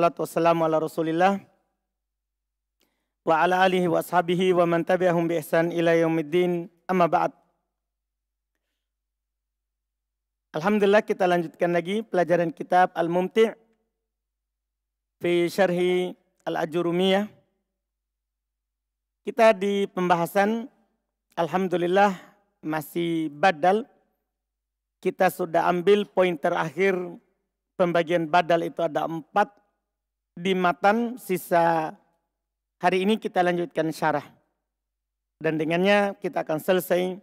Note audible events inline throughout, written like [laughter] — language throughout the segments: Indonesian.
Salatu wassalamu ala rasulillah wa ala alihi wa ashabihi wa man tabi'ahum bi ihsan ila yaumiddin amma ba'd. Alhamdulillah kita lanjutkan lagi pelajaran kitab Al-Mumti' fi syarhi Al-Ajurumiyah. Kita di pembahasan Alhamdulillah masih badal. Kita sudah ambil poin terakhir pembagian badal itu ada empat di matan sisa hari ini kita lanjutkan syarah. Dan dengannya kita akan selesai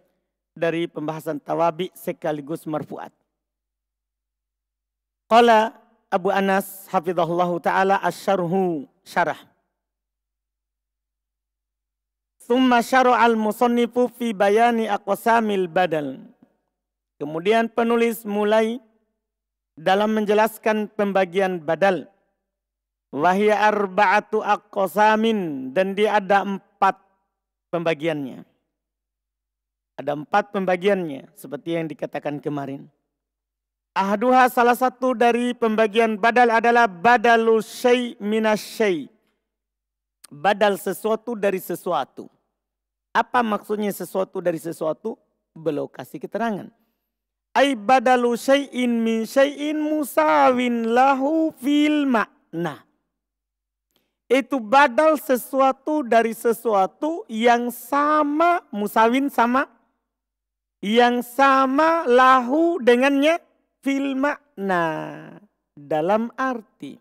dari pembahasan tawabi sekaligus marfuat. Qala Abu Anas hafizahullahu ta'ala asyarhu syarah. Thumma syara'al musannifu fi bayani aqwasamil badal. Kemudian penulis mulai dalam menjelaskan pembagian badal Wahia arba'atu Akosamin dan dia ada empat pembagiannya. Ada empat pembagiannya seperti yang dikatakan kemarin. Ahduha salah satu dari pembagian badal adalah badalu syai minasyai. Badal sesuatu dari sesuatu. Apa maksudnya sesuatu dari sesuatu? Belum kasih keterangan. Ay badalu syai'in min syai'in musawin lahu fil makna itu badal sesuatu dari sesuatu yang sama musawin sama yang sama lahu dengannya fil makna dalam arti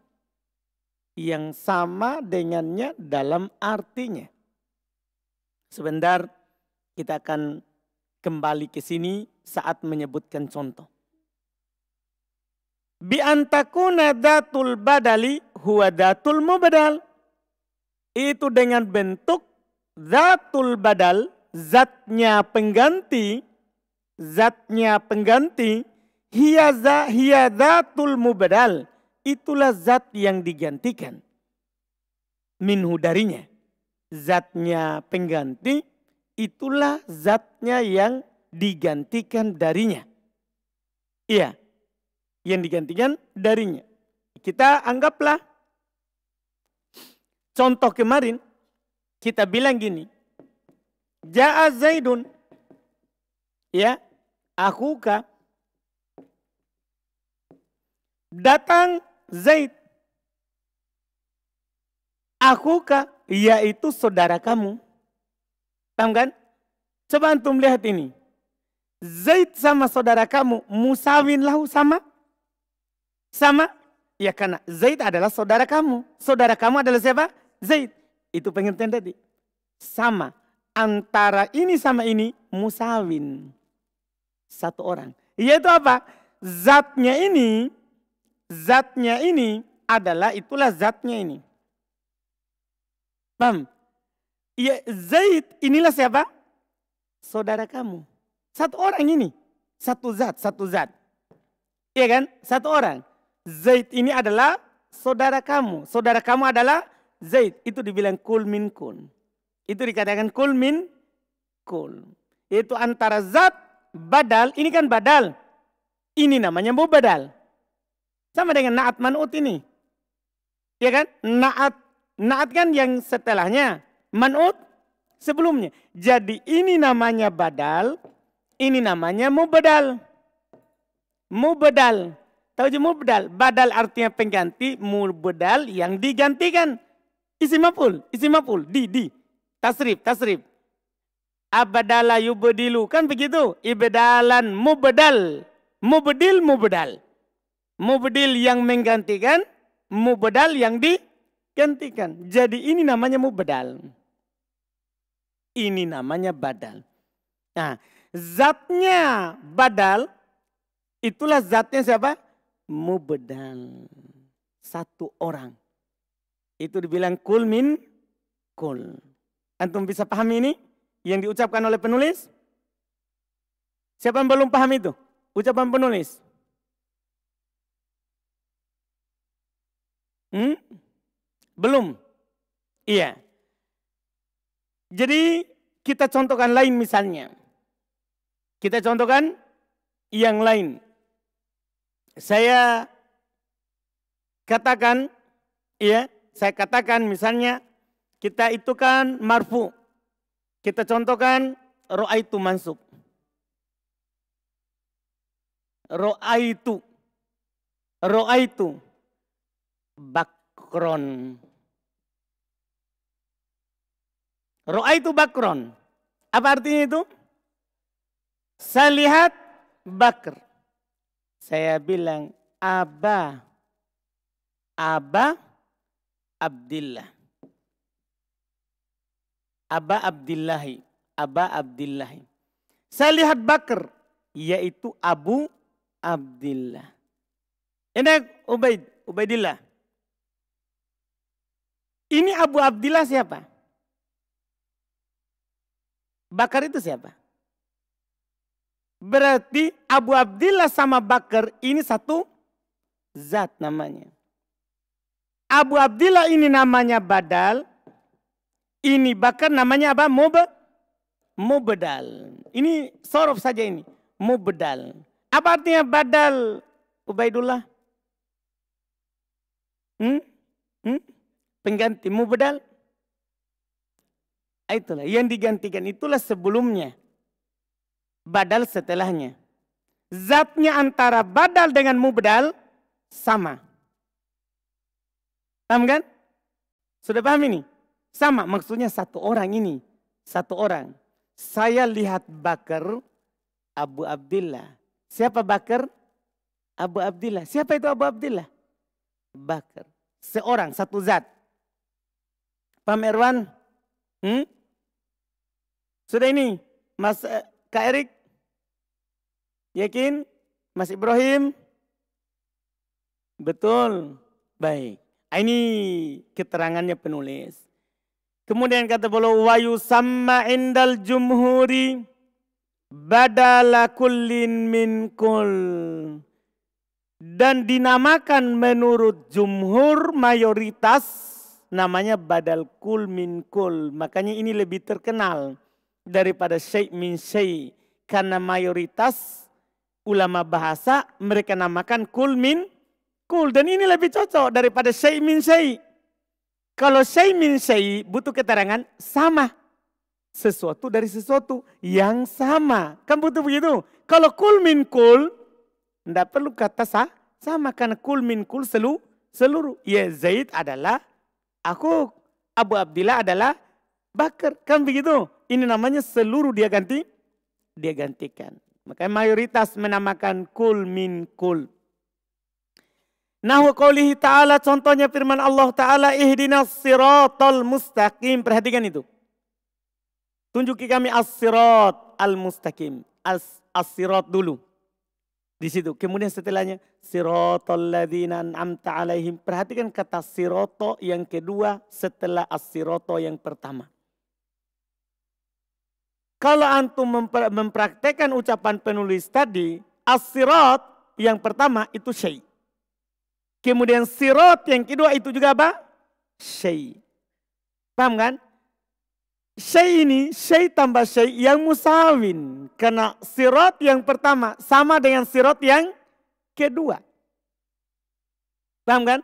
yang sama dengannya dalam artinya sebentar kita akan kembali ke sini saat menyebutkan contoh bi antakuna datul badali huwa datul mubadal itu dengan bentuk zatul badal, zatnya pengganti, zatnya pengganti, hiyaza hiyazatul mubadal, itulah zat yang digantikan. Minhu darinya. Zatnya pengganti, itulah zatnya yang digantikan darinya. Iya, yang digantikan darinya. Kita anggaplah Contoh kemarin kita bilang gini. Ja'a Zaidun. Ya. Akuka. Datang Zaid. aku Akuka yaitu saudara kamu. Paham kan? Coba antum lihat ini. Zaid sama saudara kamu, musawin lahu sama? Sama? Ya karena Zaid adalah saudara kamu. Saudara kamu adalah siapa? Zaid. Itu pengertian tadi. Sama. Antara ini sama ini musawin. Satu orang. Yaitu apa? Zatnya ini, zatnya ini adalah itulah zatnya ini. bam Ya, Zaid inilah siapa? Saudara kamu. Satu orang ini. Satu zat, satu zat. Iya kan? Satu orang. Zaid ini adalah saudara kamu. Saudara kamu adalah Zaid itu dibilang kul min kun. Itu dikatakan kul min kul. Yaitu antara zat badal, ini kan badal. Ini namanya badal, Sama dengan naat manut ini. Ya kan? Naat naat kan yang setelahnya, manut sebelumnya. Jadi ini namanya badal, ini namanya mubadal. Mubadal. Tahu aja mubadal? Badal artinya pengganti, mubadal yang digantikan isi maf'ul, isi maf'ul, di, di. Tasrif, tasrif. Abadala yubadilu. kan begitu. Ibedalan mubedal, mubedil, mubedal. Mubedil yang menggantikan, mubedal yang digantikan. Jadi ini namanya mubedal. Ini namanya badal. Nah, zatnya badal, itulah zatnya siapa? Mubedal. Satu orang itu dibilang kul min kul. Antum bisa paham ini? Yang diucapkan oleh penulis? Siapa yang belum paham itu? Ucapan penulis. Hmm? Belum. Iya. Jadi kita contohkan lain misalnya. Kita contohkan yang lain. Saya katakan iya saya katakan misalnya kita itu kan marfu. Kita contohkan roa itu roa itu, roa itu Bakron. roa itu bakron. Apa artinya itu? Saya lihat Bakr. Saya bilang, Aba. Aba Abdillah. Aba Abdillahi. Aba Abdillahi. Saya lihat Bakar. Yaitu Abu Abdillah. Ini Ubaid, Ubaidillah. Ini Abu Abdillah siapa? Bakar itu siapa? Berarti Abu Abdillah sama Bakar ini satu zat namanya. Abu Abdillah ini namanya badal. Ini bahkan namanya apa? Mub mubedal. Ini sorof saja ini. Mubedal. Apa artinya badal? Ubaidullah. Hmm? Hmm? Pengganti mubedal. Ah, itulah yang digantikan itulah sebelumnya. Badal setelahnya. Zatnya antara badal dengan mubedal sama. Paham kan? Sudah paham ini? Sama maksudnya satu orang ini. Satu orang. Saya lihat Bakar Abu Abdullah. Siapa Bakar? Abu Abdullah? Siapa itu Abu Abdullah? Bakar. Seorang, satu zat. Paham Erwan? Hmm? Sudah ini? Mas eh, Kak Erik? Yakin? Mas Ibrahim? Betul. Baik. Ah, ini keterangannya penulis. Kemudian kata beliau wayu sama indal jumhuri badala kullin min kul dan dinamakan menurut jumhur mayoritas namanya badal kul min kul. Makanya ini lebih terkenal daripada syai min syai karena mayoritas ulama bahasa mereka namakan kul min Cool, dan ini lebih cocok daripada say min say. Kalau say min say butuh keterangan sama. Sesuatu dari sesuatu yang sama. Kan butuh begitu. Kalau kul min kul, tidak perlu kata sah, sama. Karena kul min kul selu, seluruh. Ya Zaid adalah aku. Abu Abdillah adalah Bakar. Kan begitu. Ini namanya seluruh dia ganti. Dia gantikan. Makanya mayoritas menamakan kul min kul. Nah qawlihi ta'ala contohnya firman Allah ta'ala ihdinas siratal mustaqim. Perhatikan itu. Tunjuki kami as-sirat al-mustaqim. As-sirat dulu. Di situ. Kemudian setelahnya siratal ladhina an'amta alaihim. Perhatikan kata sirato yang kedua setelah as-sirato yang pertama. Kalau antum memper, mempraktekkan ucapan penulis tadi, as-sirat yang pertama itu syait. Kemudian sirot yang kedua itu juga apa? Syai. Paham kan? Syai ini, syai tambah syai yang musawin. Karena sirot yang pertama sama dengan sirot yang kedua. Paham kan?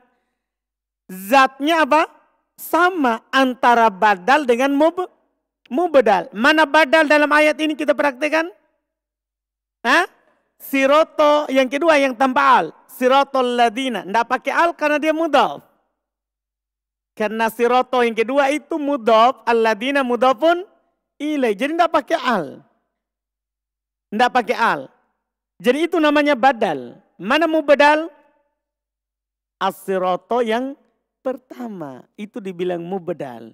Zatnya apa? Sama antara badal dengan mub, mubadal. Mana badal dalam ayat ini kita praktekkan? Hah? Siroto yang kedua yang tanpa al siratul ladina. Tidak pakai al karena dia mudaf. Karena siroto yang kedua itu mudaf, al-ladina pun ilai. Jadi tidak pakai al. Tidak pakai al. Jadi itu namanya badal. Mana mau badal? Asiroto yang pertama. Itu dibilang mubadal.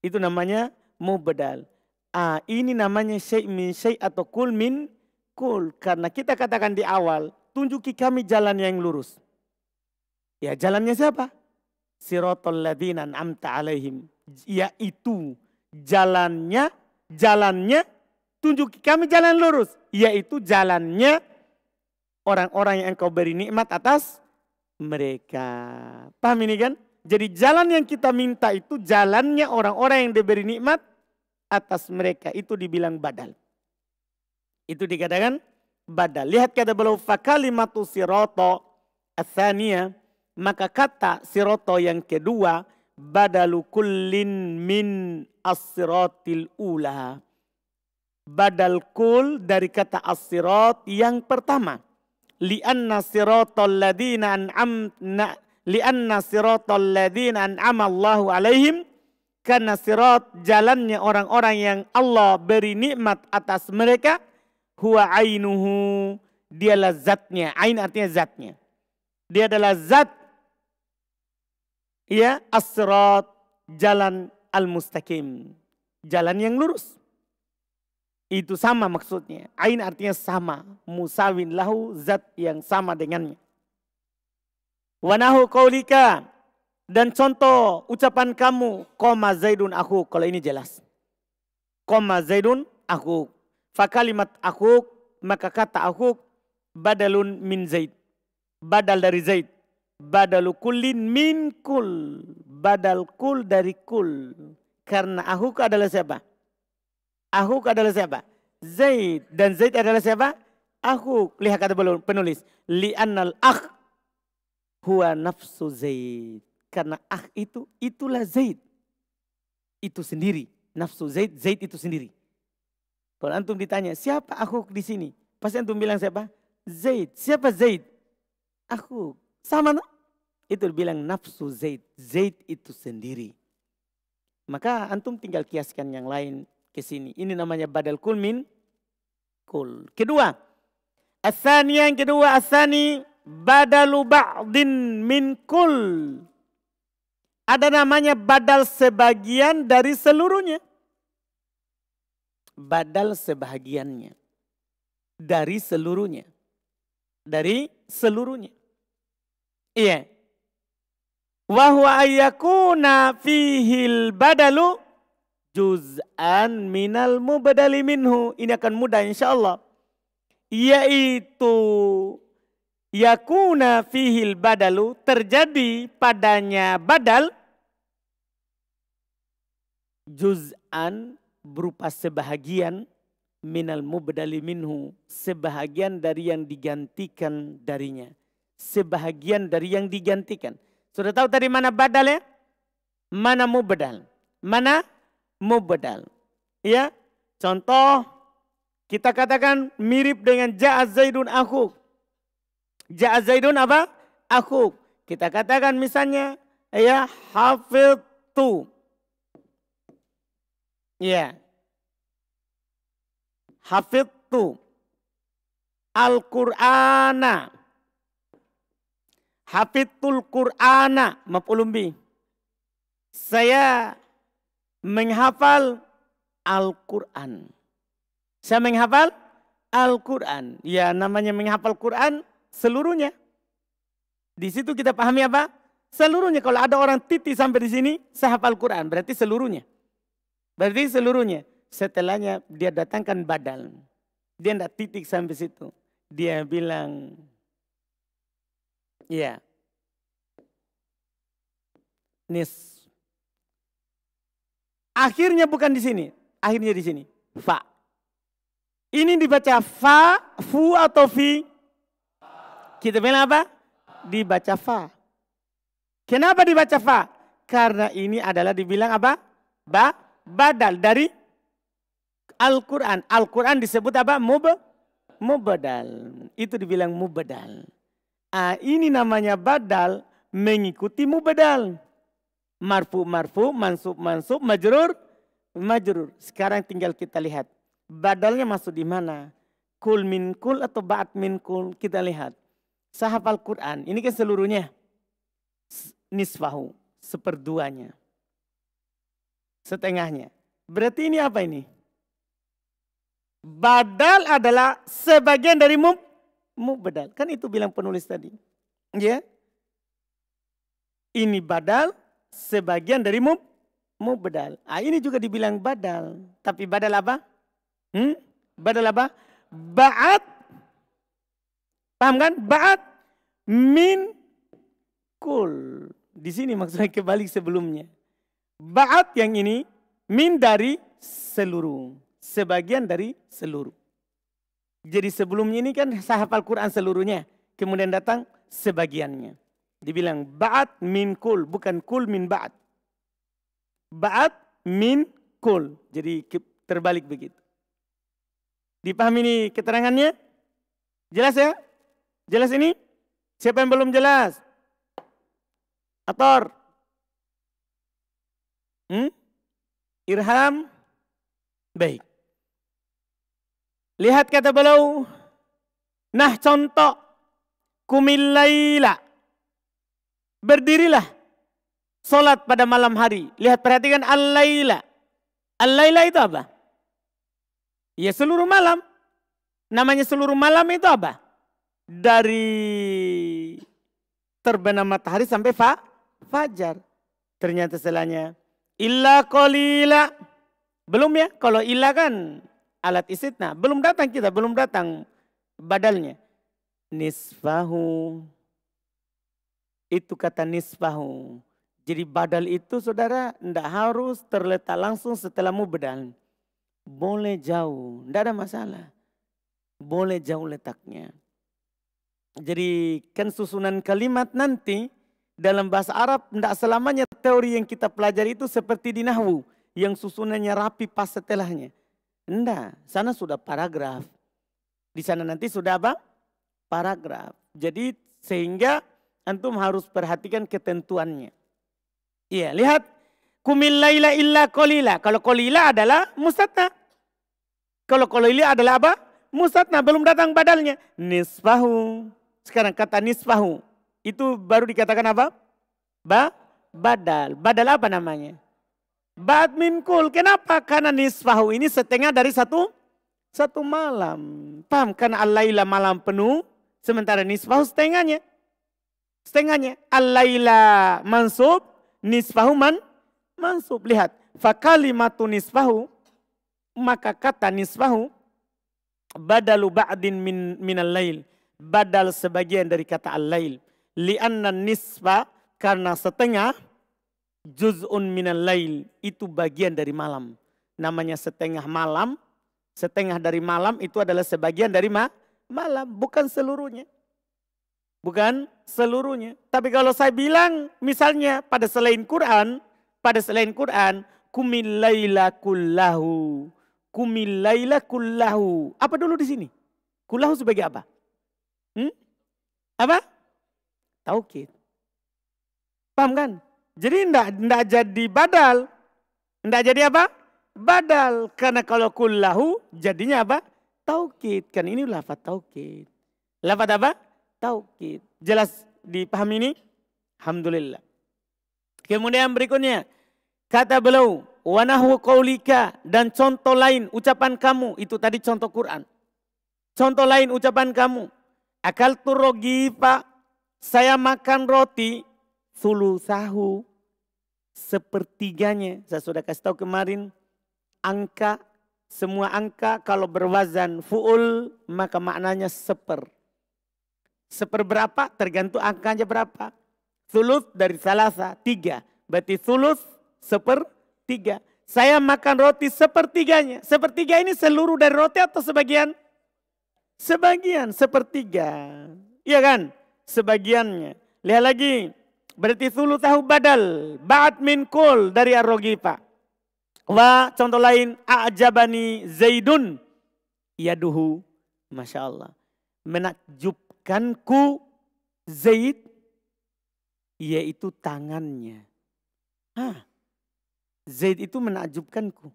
Itu namanya mubadal. Ah, ini namanya syai' min syai' atau kul min kul. Karena kita katakan di awal, tunjuki kami jalan yang lurus. Ya jalannya siapa? Sirotol ladina amta alaihim. Yaitu jalannya, jalannya, tunjuki kami jalan lurus. Yaitu jalannya orang-orang yang engkau beri nikmat atas mereka. Paham ini kan? Jadi jalan yang kita minta itu jalannya orang-orang yang diberi nikmat atas mereka. Itu dibilang badal. Itu dikatakan badal. Lihat kata beliau fakalimatu siroto asania maka kata siroto yang kedua badalu kullin min asirotil ula. Badal kul dari kata asirot yang pertama. Lianna sirotol ladina an'amna lianna sirotol ladina an'ama Allahu alaihim karena sirat jalannya orang-orang yang Allah beri nikmat atas mereka huwa ainuhu dialah zatnya ain artinya zatnya dia adalah zat ya asrat jalan al mustaqim jalan yang lurus itu sama maksudnya ain artinya sama musawin lahu zat yang sama dengannya wanahu kaulika dan contoh ucapan kamu koma zaidun aku kalau ini jelas koma zaidun aku Fakalimat akuk, maka kata akuk badalun min Zaid. Badal dari Zaid. Badalu kulin min kul. Badal kul dari kul. Karena akuk adalah siapa? Akuk adalah siapa? Zaid. Dan Zaid adalah siapa? Akuk. Lihat kata penulis. li annal akh huwa nafsu Zaid. Karena akh itu, itulah Zaid. Itu sendiri. Nafsu Zaid, Zaid itu sendiri. Kalau antum ditanya, siapa aku di sini? Pasti antum bilang siapa? Zaid. Siapa Zaid? Aku. Sama no? Itu bilang nafsu Zaid. Zaid itu sendiri. Maka antum tinggal kiaskan yang lain ke sini. Ini namanya badal kulmin. Kul. Kedua. Asani yang kedua. Asani badalu ba'din min kul. Ada namanya badal sebagian dari seluruhnya badal sebahagiannya dari seluruhnya. Dari seluruhnya. Iya. Wahuwa ayyakuna fihil badalu juz'an minal mubadali minhu. Ini akan mudah insya Allah. Yaitu yakuna fihil badalu terjadi padanya badal juz'an berupa sebahagian minal mubdali minhu, sebahagian dari yang digantikan darinya. Sebahagian dari yang digantikan. Sudah tahu tadi mana badal ya? Mana mubdal? Mana mubdal? Ya, contoh kita katakan mirip dengan ja'a zaidun aku. Ja'a zaidun apa? Aku. Kita katakan misalnya ya tu Ya, Hafidtu Al-Qur'ana. Hafidtul Qur'ana. Maf'ulun Saya menghafal Al-Quran. Saya menghafal Al-Quran. Ya namanya menghafal Quran seluruhnya. Di situ kita pahami apa? Seluruhnya. Kalau ada orang titi sampai di sini, saya hafal Quran. Berarti seluruhnya. Berarti seluruhnya. Setelahnya dia datangkan badal. Dia tidak titik sampai situ. Dia bilang, ya, nis. Akhirnya bukan di sini, akhirnya di sini, fa. Ini dibaca fa, fu atau fi? Kita bilang apa? Dibaca fa. Kenapa dibaca fa? Karena ini adalah dibilang apa? Ba, badal dari Al-Quran. Al-Quran disebut apa? Mub mubadal. Itu dibilang mubadal. Ah, ini namanya badal mengikuti mubadal. Marfu marfu, mansub mansub, majrur majrur. Sekarang tinggal kita lihat badalnya masuk di mana? Kul min kul atau ba'at min kul? Kita lihat. al Quran, ini kan seluruhnya nisfahu, seperduanya setengahnya. Berarti ini apa ini? Badal adalah sebagian dari mu badal, Kan itu bilang penulis tadi. Ya. Ini badal sebagian dari mu badal. Ah, ini juga dibilang badal. Tapi badal apa? Hmm? Badal apa? Ba'at. Paham kan? Ba'at min kul. Di sini maksudnya kebalik sebelumnya. Ba'at yang ini min dari seluruh. Sebagian dari seluruh. Jadi sebelumnya ini kan saya hafal Quran seluruhnya. Kemudian datang sebagiannya. Dibilang ba'at min kul. Bukan kul min ba'at. Ba'at min kul. Jadi terbalik begitu. Dipahami ini keterangannya? Jelas ya? Jelas ini? Siapa yang belum jelas? Ator. Hmm? Irham. Baik. Lihat kata beliau. Nah contoh. Kumilaila. Berdirilah. Solat pada malam hari. Lihat perhatikan al-laila. itu apa? Ya seluruh malam. Namanya seluruh malam itu apa? Dari terbenam matahari sampai fa fajar. Ternyata selanya. Illa kolila. Belum ya? Kalau illa kan alat istitna. Belum datang kita, belum datang badalnya. Nisfahu. Itu kata nisfahu. Jadi badal itu saudara tidak harus terletak langsung setelah bedal Boleh jauh, tidak ada masalah. Boleh jauh letaknya. Jadi kan susunan kalimat nanti dalam bahasa Arab tidak selamanya teori yang kita pelajari itu seperti di Nahwu yang susunannya rapi pas setelahnya. Enggak, sana sudah paragraf. Di sana nanti sudah apa? Paragraf. Jadi sehingga antum harus perhatikan ketentuannya. Iya, lihat. Kumillaila illa kolila. Kalau kolila adalah mustatna. Kalau kolila adalah apa? Mustatna, belum datang badalnya. Nisfahu. Sekarang kata nisfahu. Itu baru dikatakan apa? Ba badal. Badal apa namanya? Ba'd min kul. Kenapa? Karena nisfahu ini setengah dari satu satu malam. Paham? Karena al-laila malam penuh, sementara nisfahu setengahnya. Setengahnya. Al-laila mansub, nisfahu man mansub. Lihat. Fakalimatu nisfahu, maka kata nisfahu, badalu ba'din min, min al-lail. Badal sebagian dari kata al-lail. Lianna nisfah. Karena setengah juz'un minal lail itu bagian dari malam. Namanya setengah malam. Setengah dari malam itu adalah sebagian dari ma malam. Bukan seluruhnya. Bukan seluruhnya. Tapi kalau saya bilang misalnya pada selain Quran. Pada selain Quran. Kumil laila kullahu. Kumil laila kullahu. Apa dulu di sini? Kullahu sebagai apa? Hmm? Apa? Taukid. Paham kan? Jadi tidak ndak jadi badal. tidak jadi apa? Badal. Karena kalau kullahu jadinya apa? Taukid. Kan ini lafaz taukid. Lafaz apa? Taukid. Jelas dipahami ini? Alhamdulillah. Kemudian berikutnya. Kata beliau, wanahu kaulika dan contoh lain ucapan kamu. Itu tadi contoh Quran. Contoh lain ucapan kamu. Akal pak saya makan roti sulusahu, sepertiganya. Saya sudah kasih tahu kemarin, angka, semua angka kalau berwazan fu'ul, maka maknanya seper. Seper berapa? Tergantung angkanya berapa. tulus dari salasa, tiga. Berarti tulus seper tiga. Saya makan roti sepertiganya. Sepertiga ini seluruh dari roti atau sebagian? Sebagian, sepertiga. Iya kan? Sebagiannya. Lihat lagi. Berarti sulu tahu badal. Ba'at min kul dari arrogifa. Wa contoh lain. A'jabani zaidun. Yaduhu. Masya Allah. Menakjubkanku Zaid. Yaitu tangannya. Hah. Zaid itu menakjubkanku.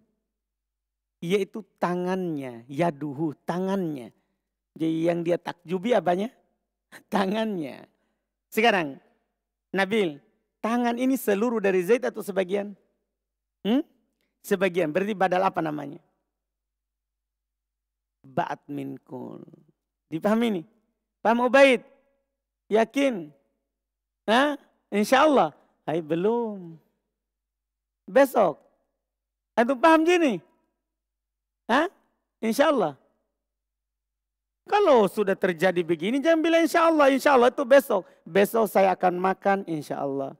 Yaitu tangannya. Yaduhu. Tangannya. Jadi yang dia takjubi apanya? Tangannya. Sekarang Nabil, tangan ini seluruh dari Zaid atau sebagian? Hmm? Sebagian, berarti badal apa namanya? Ba'at minkul. Dipahami ini? Paham Ubaid? Yakin? Hah? Insya Allah. Hai belum. Besok. Itu paham gini? Hah? Insya Allah. Kalau sudah terjadi begini jangan bilang insya Allah, insya Allah itu besok. Besok saya akan makan insya Allah.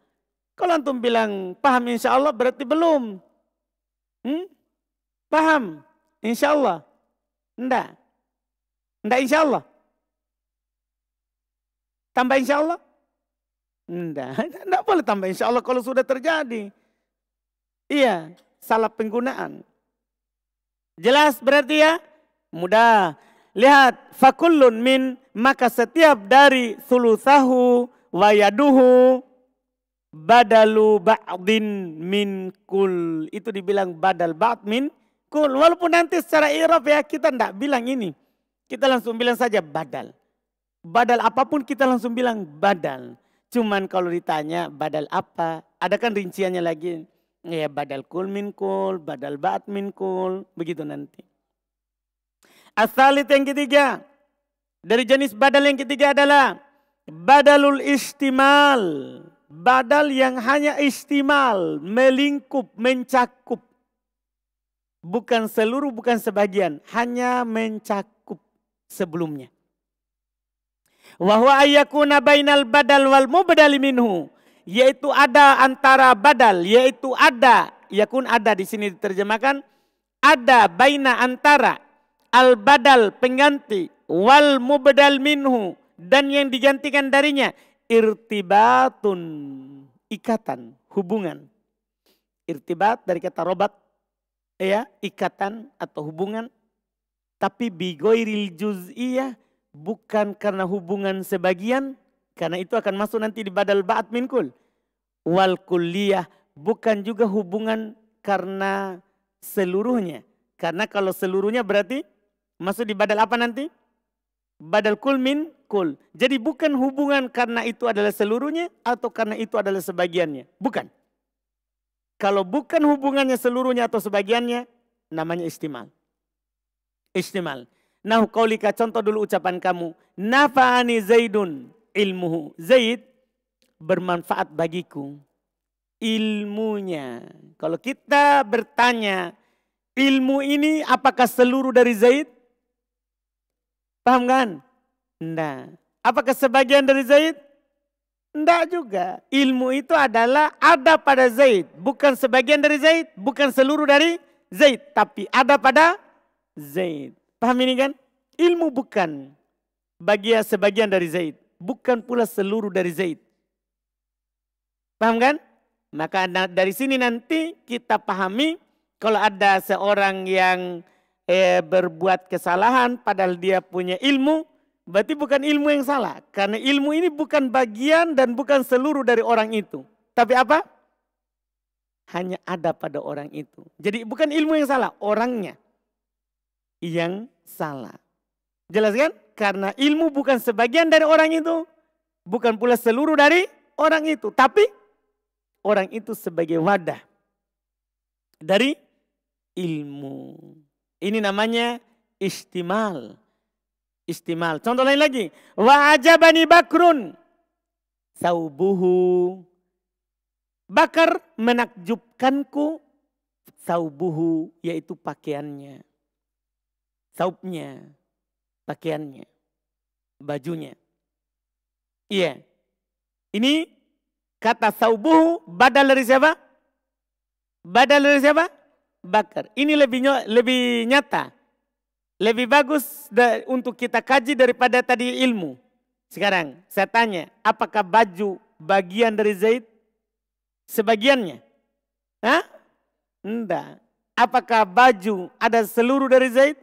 Kalau antum bilang paham insya Allah berarti belum. Hmm? Paham insya Allah. Enggak. Enggak insya Allah. Tambah insya Allah. Enggak. Enggak [laughs] boleh tambah insya Allah kalau sudah terjadi. Iya. Salah penggunaan. Jelas berarti ya? Mudah. Lihat, fakulun min, maka setiap dari sulusahu wayaduhu badalu ba'din min kul. Itu dibilang badal ba'd min kul. Walaupun nanti secara iraf ya kita tidak bilang ini. Kita langsung bilang saja badal. Badal apapun kita langsung bilang badal. Cuman kalau ditanya badal apa, ada kan rinciannya lagi. Ya badal kul min kul, badal ba'd min kul, begitu nanti. Asalit yang ketiga, dari jenis badal yang ketiga adalah badalul istimal. Badal yang hanya istimal, melingkup, mencakup. Bukan seluruh, bukan sebagian. Hanya mencakup sebelumnya. Wahai ayakuna bainal badal wal mu minhu. Yaitu ada antara badal, yaitu ada. Yakun ada di sini diterjemahkan. Ada baina antara al-badal pengganti wal mubdal minhu dan yang digantikan darinya irtibatun ikatan hubungan irtibat dari kata robat ya ikatan atau hubungan tapi bigoiril juz'iyah bukan karena hubungan sebagian karena itu akan masuk nanti di badal ba'at minkul wal kulliyah bukan juga hubungan karena seluruhnya karena kalau seluruhnya berarti Maksud di badal apa nanti? Badal kul min kul. Jadi bukan hubungan karena itu adalah seluruhnya atau karena itu adalah sebagiannya. Bukan. Kalau bukan hubungannya seluruhnya atau sebagiannya, namanya istimal. Istimal. Nah, kaulika contoh dulu ucapan kamu. Nafani Zaidun ilmuhu. Zaid bermanfaat bagiku. Ilmunya. Kalau kita bertanya, ilmu ini apakah seluruh dari Zaid? Paham kan? Nah, apakah sebagian dari Zaid? enggak juga. Ilmu itu adalah ada pada Zaid. Bukan sebagian dari Zaid. Bukan seluruh dari Zaid. Tapi ada pada Zaid. Paham ini kan? Ilmu bukan bagian sebagian dari Zaid. Bukan pula seluruh dari Zaid. Paham kan? Maka dari sini nanti kita pahami kalau ada seorang yang eh, berbuat kesalahan padahal dia punya ilmu, berarti bukan ilmu yang salah. Karena ilmu ini bukan bagian dan bukan seluruh dari orang itu. Tapi apa? Hanya ada pada orang itu. Jadi bukan ilmu yang salah, orangnya yang salah. Jelas kan? Karena ilmu bukan sebagian dari orang itu, bukan pula seluruh dari orang itu, tapi orang itu sebagai wadah dari ilmu. Ini namanya istimal. Istimal. Contoh lain lagi. Wa ajabani bakrun. Saubuhu. Bakar menakjubkanku saubuhu yaitu pakaiannya. Saubnya, pakaiannya, bajunya. Iya. Ini kata saubuhu badal dari siapa? Badal dari siapa? Bakar. Ini lebih lebih nyata. Lebih bagus untuk kita kaji daripada tadi ilmu. Sekarang saya tanya, apakah baju bagian dari Zaid? Sebagiannya? Hah? Enggak. Apakah baju ada seluruh dari Zaid?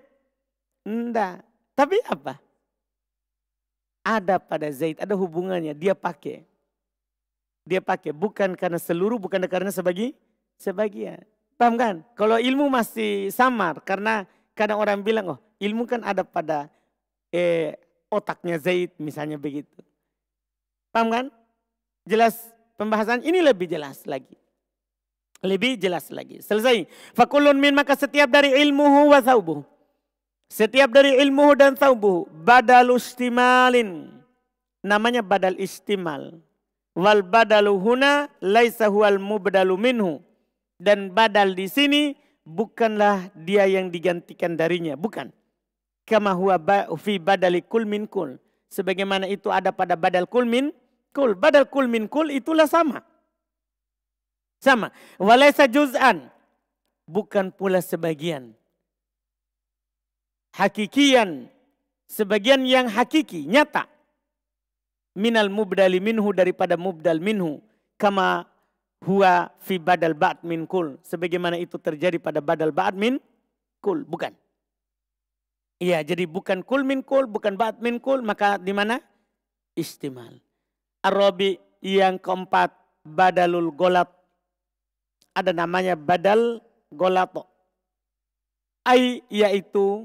Enggak. Tapi apa? Ada pada Zaid, ada hubungannya, dia pakai. Dia pakai bukan karena seluruh, bukan karena sebagi, sebagian. Paham kan? Kalau ilmu masih samar karena kadang orang bilang oh ilmu kan ada pada eh, otaknya Zaid misalnya begitu. Paham kan? Jelas pembahasan ini lebih jelas lagi. Lebih jelas lagi. Selesai. Fakulun min maka setiap dari ilmuhu wa thawbuhu. Setiap dari ilmuhu dan thawbuhu. Badal ustimalin, Namanya badal istimal. Wal badaluhuna huna laisa huwal mubdalu minhu dan badal di sini bukanlah dia yang digantikan darinya, bukan. Kama huwa fi badali kul min kul. Sebagaimana itu ada pada badal kul min kul. Badal kul min kul itulah sama. Sama. Walaysa juz'an. Bukan pula sebagian. Hakikian. Sebagian yang hakiki, nyata minal mubdali minhu daripada mubdal minhu kama huwa fi badal ba'd min kul. Sebagaimana itu terjadi pada badal ba'd min kul. Bukan. Iya, jadi bukan kul min kul, bukan ba'd min kul. Maka di mana? Istimal. Arabi yang keempat, badalul golat. Ada namanya badal golato. Ai yaitu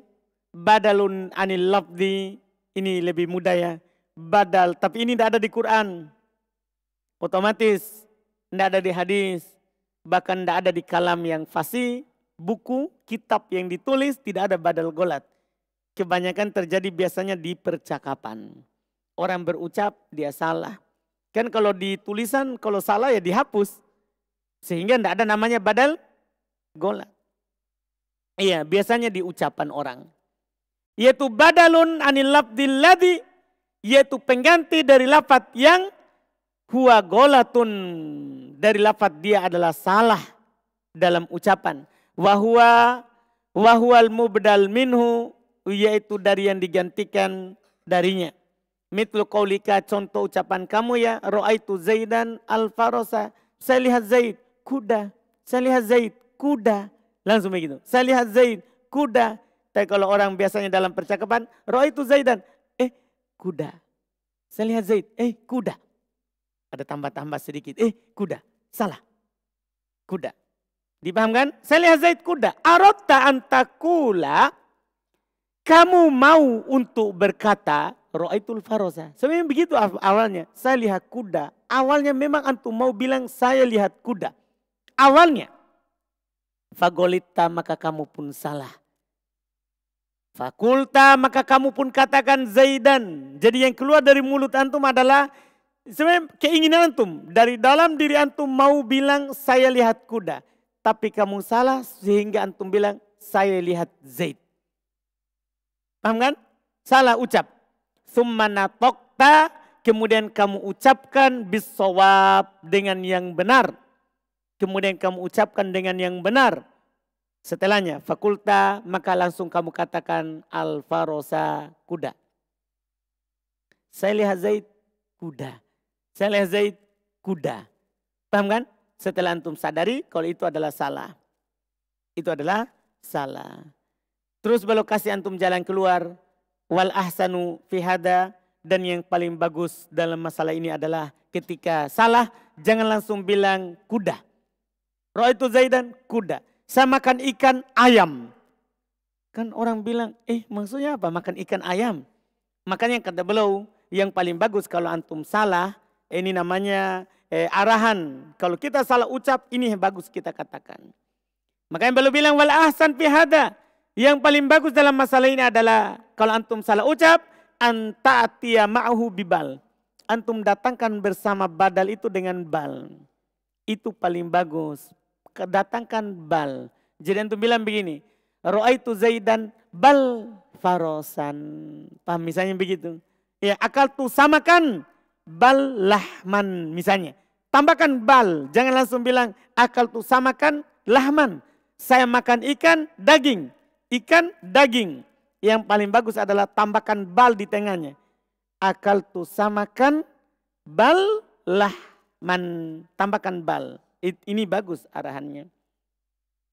badalun anil lafdi. Ini lebih mudah ya. Badal. Tapi ini tidak ada di Quran. Otomatis tidak ada di hadis, bahkan tidak ada di kalam yang fasih, buku, kitab yang ditulis, tidak ada badal golat. Kebanyakan terjadi biasanya di percakapan. Orang berucap, dia salah. Kan kalau ditulisan kalau salah ya dihapus. Sehingga tidak ada namanya badal golat. Iya, biasanya di ucapan orang. Yaitu badalun anil ladi, yaitu pengganti dari lafat yang Huwa golatun dari lafat dia adalah salah dalam ucapan. wahua wahwal mubdal minhu yaitu dari yang digantikan darinya. Mitlu kaulika contoh ucapan kamu ya. Ro'aitu Zaidan al-Farosa. Saya lihat Zaid kuda. Saya lihat Zaid kuda. Langsung begitu. Saya lihat Zaid kuda. Tapi kalau orang biasanya dalam percakapan. Ro'aitu Zaidan. Eh kuda. Saya lihat Zaid. Eh kuda. Ada tambah-tambah sedikit. Eh kuda, salah. Kuda. Dipahamkan? Saya lihat Zaid kuda. arota antakula. Kamu mau untuk berkata ro'aitul farosa. Sebenarnya begitu awalnya. Saya lihat kuda. Awalnya memang antum mau bilang saya lihat kuda. Awalnya. Fagolita maka kamu pun salah. Fakulta maka kamu pun katakan Zaidan. Jadi yang keluar dari mulut antum adalah Sebenarnya keinginan antum dari dalam diri antum mau bilang saya lihat kuda, tapi kamu salah sehingga antum bilang saya lihat Zaid. Paham kan? Salah ucap. Summana tokta, kemudian kamu ucapkan bisawab dengan yang benar. Kemudian kamu ucapkan dengan yang benar. Setelahnya, fakulta, maka langsung kamu katakan alfarosa kuda. Saya lihat Zaid kuda. Saleh Zaid kuda. Paham kan? Setelah antum sadari kalau itu adalah salah. Itu adalah salah. Terus belokasi antum jalan keluar. Wal ahsanu fihada. Dan yang paling bagus dalam masalah ini adalah ketika salah jangan langsung bilang kuda. Roh itu Zaidan kuda. Saya makan ikan ayam. Kan orang bilang, eh maksudnya apa makan ikan ayam? Makanya kata beliau, yang paling bagus kalau antum salah, ini namanya eh, arahan. Kalau kita salah ucap, ini yang bagus kita katakan. Makanya beliau bilang, wal ahsan pihada. Yang paling bagus dalam masalah ini adalah, kalau antum salah ucap, anta'atiya ma'ahu bibal. Antum datangkan bersama badal itu dengan bal. Itu paling bagus. Datangkan bal. Jadi antum bilang begini, Ro'aitu Zaidan bal farosan. Paham misalnya begitu. Ya, akal tu samakan bal lahman misalnya. Tambahkan bal, jangan langsung bilang akal ah, tuh samakan lahman. Saya makan ikan, daging. Ikan, daging. Yang paling bagus adalah tambahkan bal di tengahnya. Akal ah, tuh samakan bal lahman. Tambahkan bal. Ini bagus arahannya.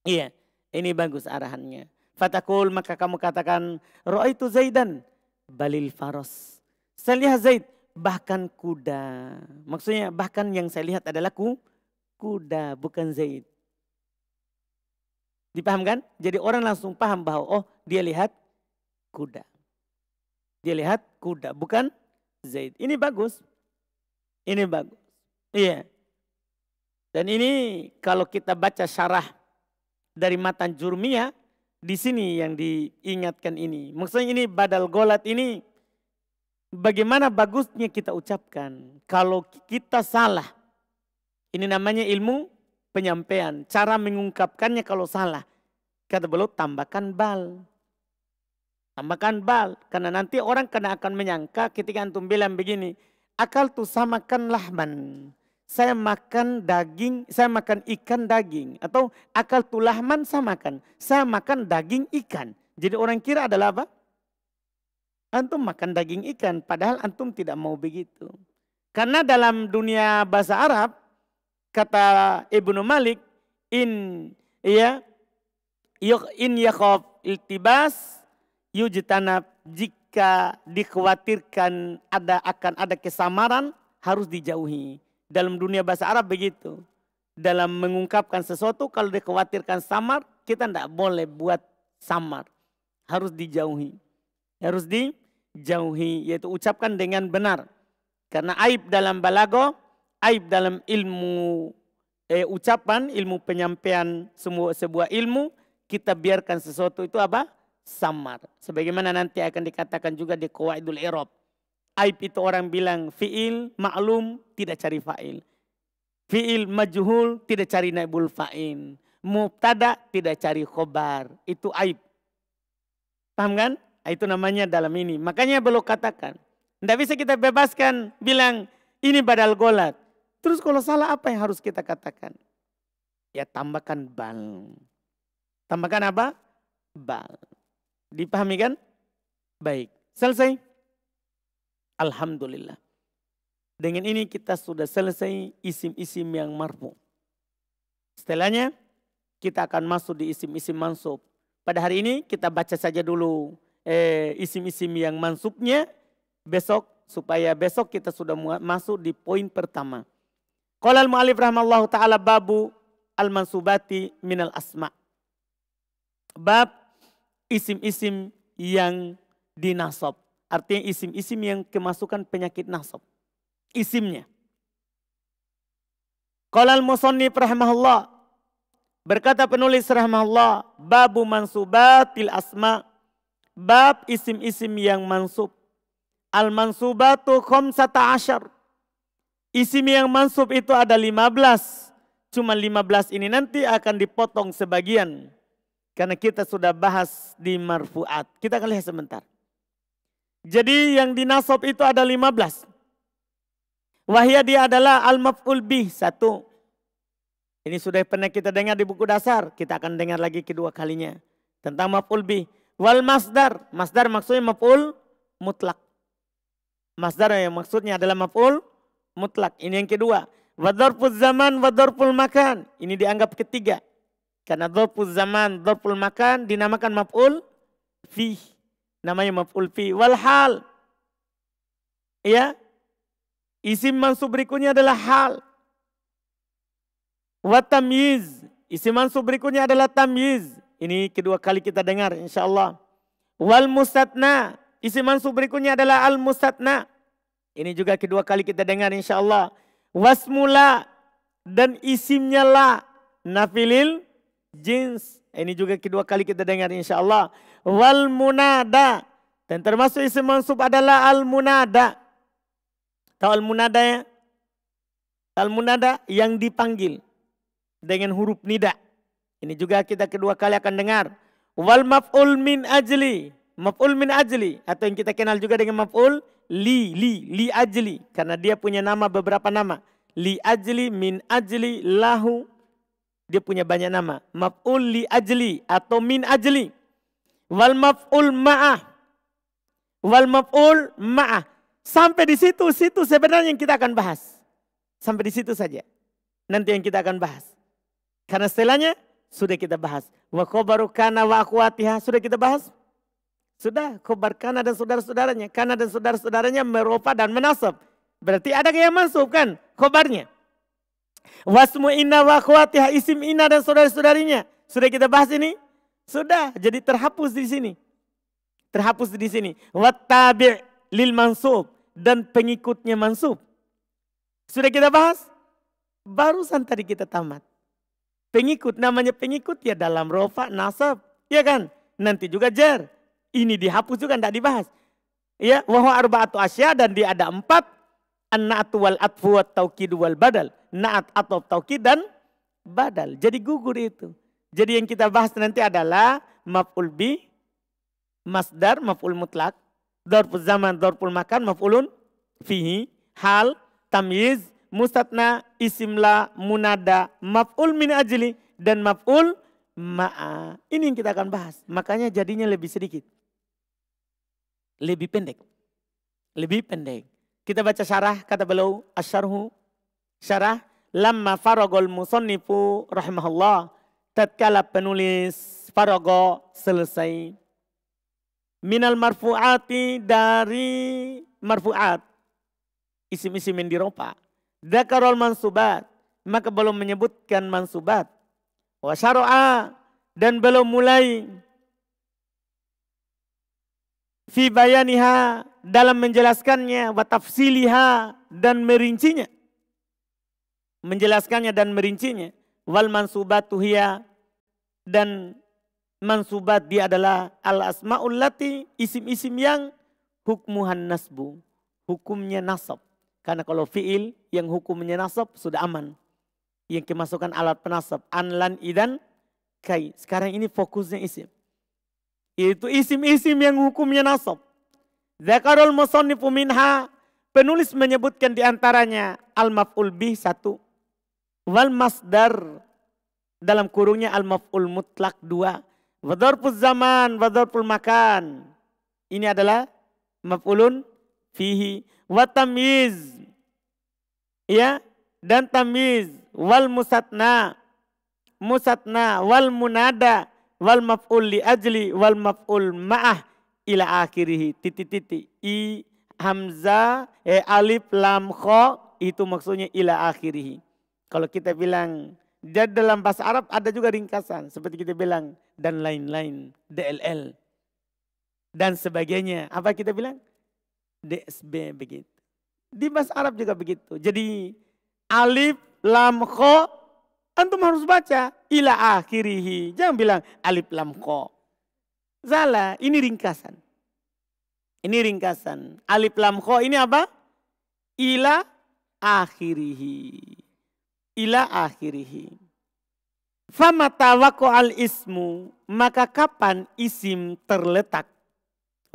Iya, ini bagus arahannya. Fatakul maka kamu katakan, Ro'aitu Zaidan balil faros. Saya lihat Zaid, bahkan kuda. Maksudnya bahkan yang saya lihat adalah ku, kuda bukan Zaid. Dipahamkan? Jadi orang langsung paham bahwa oh dia lihat kuda. Dia lihat kuda bukan Zaid. Ini bagus. Ini bagus. Iya. Dan ini kalau kita baca syarah dari matan Jurmiyah di sini yang diingatkan ini. Maksudnya ini badal golat ini bagaimana bagusnya kita ucapkan. Kalau kita salah, ini namanya ilmu penyampaian. Cara mengungkapkannya kalau salah. Kata beliau tambahkan bal. Tambahkan bal. Karena nanti orang kena akan menyangka ketika antum bilang begini. Akal tuh samakan lahman. Saya makan daging, saya makan ikan daging. Atau akal tuh lahman samakan. Saya makan daging ikan. Jadi orang kira adalah apa? Antum makan daging ikan, padahal antum tidak mau begitu. Karena dalam dunia bahasa Arab, kata Ibnu Malik, in ya yuk in yakob iltibas yujtanab jika dikhawatirkan ada akan ada kesamaran harus dijauhi. Dalam dunia bahasa Arab begitu. Dalam mengungkapkan sesuatu kalau dikhawatirkan samar kita tidak boleh buat samar. Harus dijauhi. Harus di jauhi yaitu ucapkan dengan benar karena aib dalam balago aib dalam ilmu eh, ucapan ilmu penyampaian semua sebuah ilmu kita biarkan sesuatu itu apa samar sebagaimana nanti akan dikatakan juga di idul irob aib itu orang bilang fiil maklum tidak cari fa'il fiil majhul tidak cari naibul fa'il mubtada tidak cari khobar itu aib paham kan itu namanya dalam ini. Makanya belum katakan. Tidak bisa kita bebaskan bilang ini badal golat. Terus kalau salah apa yang harus kita katakan? Ya tambahkan bal. Tambahkan apa? Bal. Dipahami kan? Baik. Selesai? Alhamdulillah. Dengan ini kita sudah selesai isim-isim yang marfu. Setelahnya kita akan masuk di isim-isim mansub. Pada hari ini kita baca saja dulu Eh, isim-isim yang mansubnya besok supaya besok kita sudah masuk di poin pertama. Qala al-mu'alif rahimallahu taala babu al-mansubati minal asma. Bab isim-isim yang dinasab. Artinya isim-isim yang kemasukan penyakit nasab. Isimnya. Qala al-musannif rahimahullah berkata penulis rahimahullah babu mansubatil asma' bab isim-isim yang mansub. Al-mansubatu khomsata asyar. Isim yang mansub itu ada 15. Cuma 15 ini nanti akan dipotong sebagian. Karena kita sudah bahas di marfuat. Kita akan lihat sebentar. Jadi yang dinasob itu ada 15. Wahia dia adalah al-maf'ul bih satu. Ini sudah pernah kita dengar di buku dasar. Kita akan dengar lagi kedua kalinya. Tentang maf'ul bih. Wal masdar. Masdar maksudnya maf'ul mutlak. Masdar yang maksudnya adalah maf'ul mutlak. Ini yang kedua. Wadorpul zaman, wadorpul makan. Ini dianggap ketiga. Karena dorpul zaman, dorpul makan dinamakan maf'ul fi. Namanya maf'ul fi. Wal hal. Ya. Isim mansub berikutnya adalah hal. tamyiz. Isim mansub berikutnya adalah tamyiz. Ini kedua kali kita dengar insya Allah. Wal mustatna. isi mansub berikutnya adalah al mustatna. Ini juga kedua kali kita dengar insya Allah. Wasmula dan isimnya la. Nafilil jins. Ini juga kedua kali kita dengar insya Allah. Wal munada. Dan termasuk isi mansub adalah al munada. Tahu al munada ya? Al munada yang dipanggil dengan huruf nida. Ini juga kita kedua kali akan dengar. Wal maf'ul min ajli. Maf'ul min ajli. Atau yang kita kenal juga dengan maf'ul li, li, li ajli. Karena dia punya nama beberapa nama. Li ajli, min ajli, lahu. Dia punya banyak nama. Maf'ul li ajli atau min ajli. Wal maf'ul ma'ah. Wal maf'ul ma'ah. Sampai di situ, situ sebenarnya yang kita akan bahas. Sampai di situ saja. Nanti yang kita akan bahas. Karena setelahnya sudah kita bahas. Wa khobaru kana wa akhwatiha. Sudah kita bahas? Sudah. Khobar kana dan saudara-saudaranya. Kana dan saudara-saudaranya meropa dan menasab. Berarti ada yang masuk kan khobarnya. Wasmu inna wa akhwatiha. Isim inna dan saudara-saudarinya. Sudah kita bahas ini? Sudah. Jadi terhapus di sini. Terhapus di sini. Wattabi' lil mansub. Dan pengikutnya mansub. Sudah kita bahas? Barusan tadi kita tamat. Pengikut, namanya pengikut ya dalam rofa, nasab. Ya kan? Nanti juga jar. Ini dihapus juga tidak dibahas. Ya, wahwa arba'atu asya dan dia ada empat. An-na'atu wal atfu wa wal badal. Na'at atau taukid dan badal. Jadi gugur itu. Jadi yang kita bahas nanti adalah maf'ul bi, masdar, maf'ul mutlak, dorpul zaman, dorpul makan, maf'ulun, fihi, hal, tamiz mustatna, isimla, munada, maf'ul min ajli, dan maf'ul ma'a. Ini yang kita akan bahas. Makanya jadinya lebih sedikit. Lebih pendek. Lebih pendek. Kita baca syarah, kata beliau, asyarhu, syarah, lama faragol musonifu rahimahullah. Tatkala penulis farogo selesai. Minal marfu'ati dari marfu'at. Isim-isim yang diropak Zakarol mansubat. Maka belum menyebutkan mansubat. Wa syara'a dan belum mulai fi bayaniha dalam menjelaskannya wa tafsiliha dan merincinya menjelaskannya dan merincinya wal mansubat tuhiya. dan mansubat dia adalah al asmaul lati isim-isim yang hukmuhan nasbu hukumnya nasab karena kalau fiil yang hukumnya nasab sudah aman. Yang kemasukan alat penasab. Anlan idan kai. Sekarang ini fokusnya isim. Itu isim-isim yang hukumnya nasab. Zakarul musannifu minha. Penulis menyebutkan diantaranya al-maf'ul bih satu. Wal masdar. Dalam kurungnya al-maf'ul mutlak dua. Wadarpul zaman, wadarpul makan. Ini adalah maf'ulun fihi wa tamyiz ya dan tamyiz wal musatna musatna wal munada wal maf'ul li ajli wal maf'ul ma'ah ila akhirih titik titik i hamzah eh, alif lam kho itu maksudnya ila akhirih kalau kita bilang dan dalam bahasa Arab ada juga ringkasan seperti kita bilang dan lain-lain DLL dan sebagainya apa kita bilang DSB begitu. Di bahasa Arab juga begitu. Jadi alif, lam, kho, antum harus baca ila akhirihi. Jangan bilang alif, lam, kho. Salah, ini ringkasan. Ini ringkasan. Alif, lam, kho ini apa? Ila akhirihi. Ila akhirihi. Fama tawako al ismu, maka kapan isim terletak?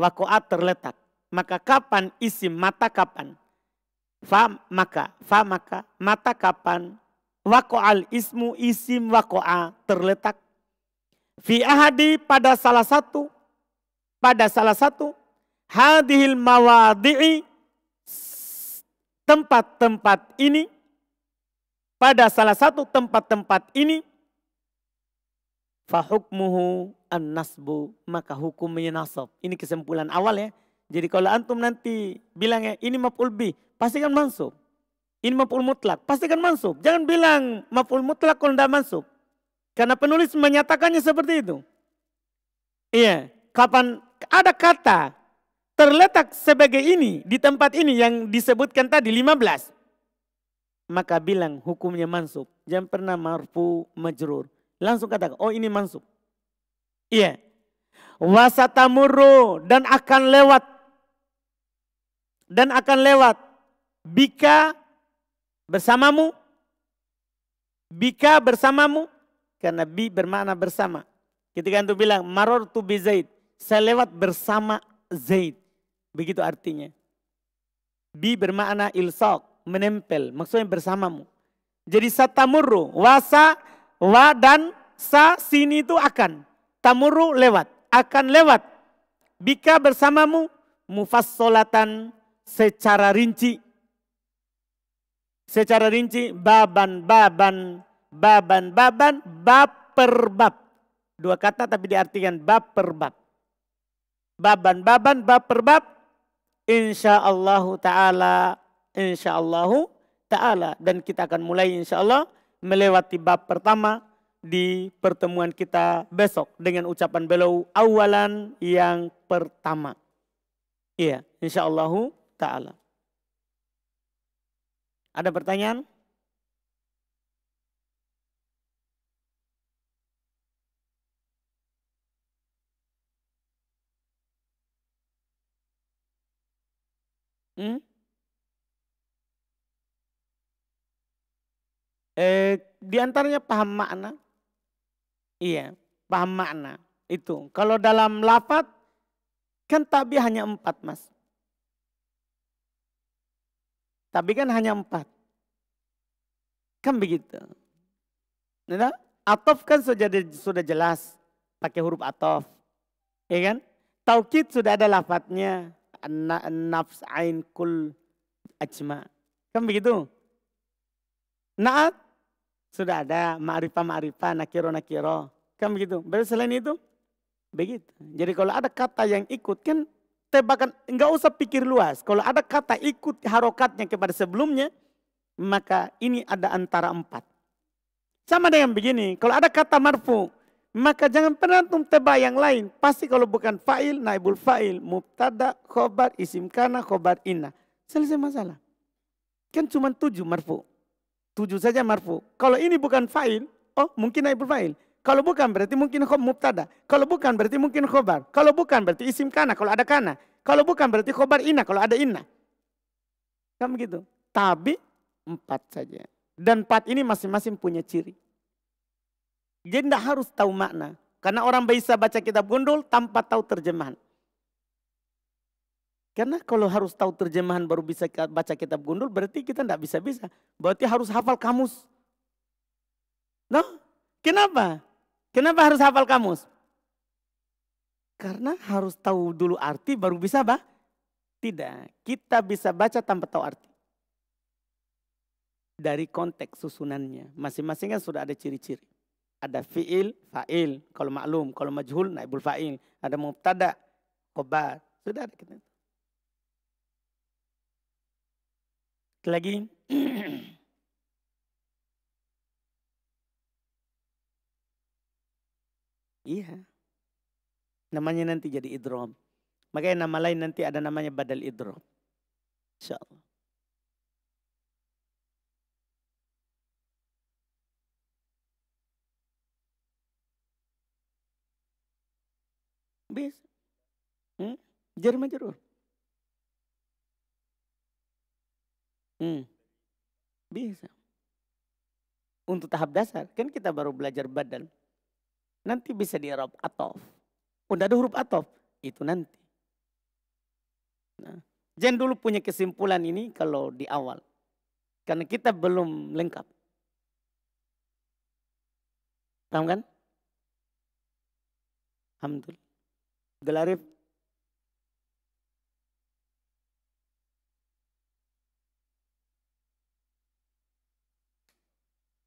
Wakoat terletak maka kapan isim mata kapan? Fa maka, fa maka, mata kapan? Wako'al ismu isim wako'a terletak. Fi ahadi pada salah satu, pada salah satu, hadihil mawadi'i tempat-tempat ini, pada salah satu tempat-tempat ini, fahukmuhu an-nasbu, maka hukumnya nasab. Ini kesimpulan awal ya jadi kalau antum nanti bilangnya ini maf'ul bi, pasti pastikan mansub. Ini maf'ul mutlak, pasti pastikan mansub. Jangan bilang maf'ul mutlak kalau tidak mansub. Karena penulis menyatakannya seperti itu. Iya, kapan ada kata terletak sebagai ini di tempat ini yang disebutkan tadi 15. Maka bilang hukumnya mansub. Jangan pernah marfu majrur. Langsung katakan, oh ini mansub. Iya. Wasatamuru dan akan lewat dan akan lewat. Bika bersamamu. Bika bersamamu. Karena bi bermakna bersama. Ketika itu bilang maror tu bi Zaid. Saya lewat bersama Zaid. Begitu artinya. Bi bermakna ilsaq, menempel. Maksudnya bersamamu. Jadi satamurru, wasa, wa dan sa sini itu akan. tamuru lewat, akan lewat. Bika bersamamu mufassolatan secara rinci secara rinci baban-baban baban-baban bab per bab. Dua kata tapi diartikan bab per bab. Baban-baban bab per bab. Insya Allah Ta'ala. Insya Allah Ta'ala. Dan kita akan mulai insya Allah melewati bab pertama di pertemuan kita besok dengan ucapan belau awalan yang pertama. Iya, insya Allah Ta'ala. Ada pertanyaan? Hmm? Eh, di antaranya paham makna. Iya, paham makna itu. Kalau dalam lafat kan tabi hanya empat mas. Tapi kan hanya empat. Kan begitu. Nah, atof kan sudah, sudah jelas pakai huruf atof. Ya kan? Taukid sudah ada lafadznya. Nafs ain kul ajma. Kan begitu. Naat sudah ada ma'rifah ma'rifah nakiro nakiro. Kan begitu. Berarti selain itu begitu. Jadi kalau ada kata yang ikut kan saya bahkan nggak usah pikir luas. Kalau ada kata ikut harokatnya kepada sebelumnya, maka ini ada antara empat. Sama dengan begini, kalau ada kata marfu, maka jangan pernah antum tebak yang lain. Pasti kalau bukan fa'il, naibul fa'il, mubtada, khobar, isim kana, khobar inna. Selesai masalah. Kan cuma tujuh marfu. Tujuh saja marfu. Kalau ini bukan fa'il, oh mungkin naibul fa'il. Kalau bukan berarti mungkin khob mubtada. Kalau bukan berarti mungkin khobar. Kalau bukan berarti isim kana kalau ada kana. Kalau bukan berarti khobar ina kalau ada inna. Kan begitu. Tapi empat saja. Dan empat ini masing-masing punya ciri. Jadi tidak harus tahu makna. Karena orang bisa baca kitab gundul tanpa tahu terjemahan. Karena kalau harus tahu terjemahan baru bisa baca kitab gundul berarti kita tidak bisa-bisa. Berarti harus hafal kamus. No? Nah, kenapa? Kenapa harus hafal kamus? Karena harus tahu dulu arti baru bisa bah? Tidak, kita bisa baca tanpa tahu arti. Dari konteks susunannya, masing-masing kan sudah ada ciri-ciri. Ada fiil, fa'il, kalau maklum, kalau majhul, naibul fa'il. Ada mubtada, khobar, sudah ada kita. Lagi [clears throat] Iya. Namanya nanti jadi idrom. Makanya nama lain nanti ada namanya badal idrom. Insya Allah. Bisa. Hmm? Jari majrur. Hmm. Bisa. Untuk tahap dasar. Kan kita baru belajar badal. Nanti bisa di'rab atof. Udah ada huruf atof, itu nanti. Nah, jangan dulu punya kesimpulan ini kalau di awal. Karena kita belum lengkap. Paham kan? Alhamdulillah. Gelarif.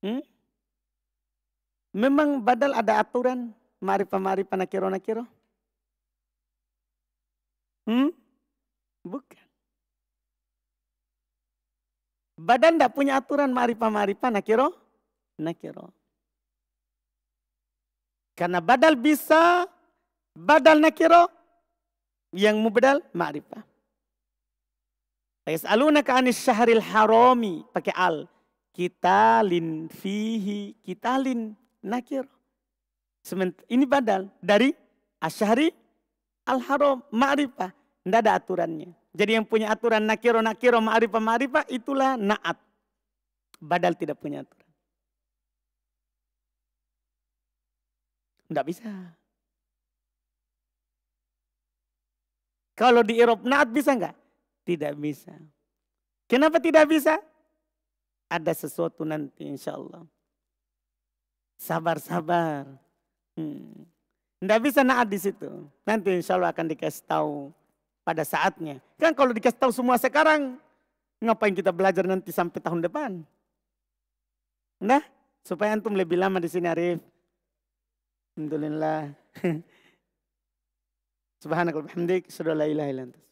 Hmm? Memang badal ada aturan maripa-maripa nakiro-nakiro? Hmm? Bukan. Badan tidak punya aturan maripa-maripa nakiro? Nakiro. Karena badal bisa, badal nakiro, yang mubadal ma'rifah. Yas'alunaka anis syahril harami pakai al. Kita lin fihi, kita lin nakir. Ini badal dari asyari al-haram ma'rifah. Tidak ada aturannya. Jadi yang punya aturan nakiro nakiro ma'rifah ma'rifah itulah naat. Badal tidak punya aturan. Tidak bisa. Kalau di Eropa naat bisa enggak? Tidak bisa. Kenapa tidak bisa? Ada sesuatu nanti insya Allah. Sabar-sabar. Hmm. Nggak bisa naat di situ. Nanti insya Allah akan dikasih tahu pada saatnya. Kan kalau dikasih tahu semua sekarang, ngapain kita belajar nanti sampai tahun depan? Nah, supaya antum lebih lama di sini Arif. Alhamdulillah. [laughs] Subhanakallahumdik, sudah la ilaha